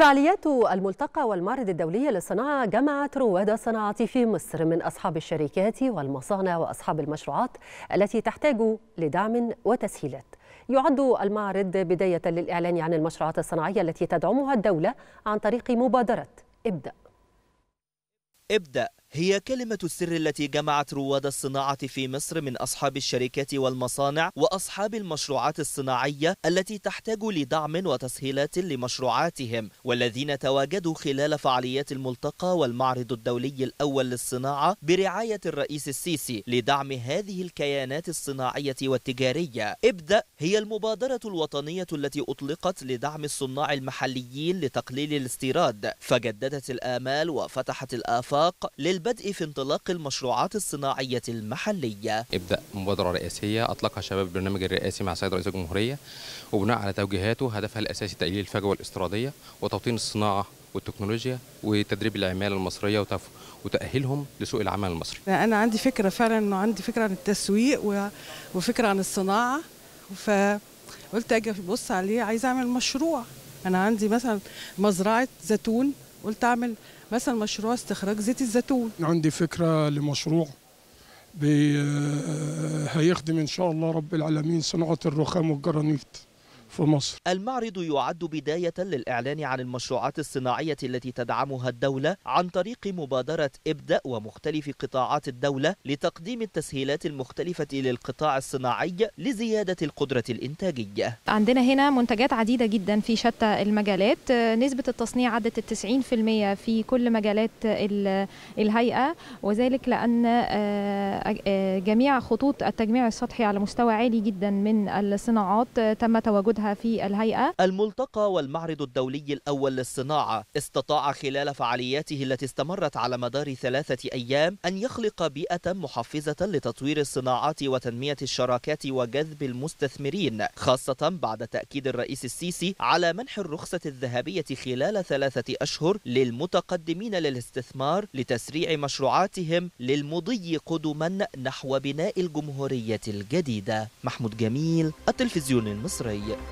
فعاليات الملتقى والمعرض الدولي للصناعة جمعت رواد الصناعة في مصر من أصحاب الشركات والمصانع وأصحاب المشروعات التي تحتاج لدعم وتسهيلات يعد المعرض بداية للإعلان عن المشروعات الصناعية التي تدعمها الدولة عن طريق مبادرة ابدأ ابدأ هي كلمة السر التي جمعت رواد الصناعة في مصر من أصحاب الشركات والمصانع وأصحاب المشروعات الصناعية التي تحتاج لدعم وتسهيلات لمشروعاتهم والذين تواجدوا خلال فعاليات الملتقى والمعرض الدولي الأول للصناعة برعاية الرئيس السيسي لدعم هذه الكيانات الصناعية والتجارية ابدأ هي المبادرة الوطنية التي أطلقت لدعم الصناع المحليين لتقليل الاستيراد فجددت الآمال وفتحت الآفاق لل البدء في انطلاق المشروعات الصناعية المحلية ابدأ مبادرة رئاسية أطلقها شباب البرنامج الرئاسي مع سيد رئيس الجمهورية وبناء على توجيهاته هدفها الأساسي تقليل الفجوة الاستيرادية وتوطين الصناعة والتكنولوجيا وتدريب العماله المصريه وتاهيلهم لسوق العمل المصري. انا عندي فكره فعلا انه عندي فكره عن التسويق وفكره عن الصناعه فقلت اجي ابص عليه عايز اعمل مشروع انا عندي مثلا مزرعه زيتون قلت اعمل مثلا مشروع استخراج زيت الزيتون عندي فكره لمشروع آه، هيخدم ان شاء الله رب العالمين صناعه الرخام والجرانيت في مصر المعرض يعد بداية للإعلان عن المشروعات الصناعية التي تدعمها الدولة عن طريق مبادرة ابدأ ومختلف قطاعات الدولة لتقديم التسهيلات المختلفة للقطاع الصناعي لزيادة القدرة الإنتاجية عندنا هنا منتجات عديدة جدا في شتى المجالات نسبة التصنيع عدت التسعين في المية في كل مجالات الهيئة وذلك لأن آه، آه، جميع خطوط التجميع السطحي على مستوى عالي جدا من الصناعات آه، تم تواجدها وجودها في الهيئة الملتقى والمعرض الدولي الأول للصناعة استطاع خلال فعالياته التي استمرت على مدار ثلاثة أيام أن يخلق بيئة محفزة لتطوير الصناعات وتنمية الشراكات وجذب المستثمرين خاصة بعد تأكيد الرئيس السيسي على منح الرخصة الذهبية خلال ثلاثة أشهر للمتقدمين للاستثمار لتسريع مشروعاتهم للمضي قدما نحو بناء الجمهورية الجديدة محمود جميل التلفزيون المصري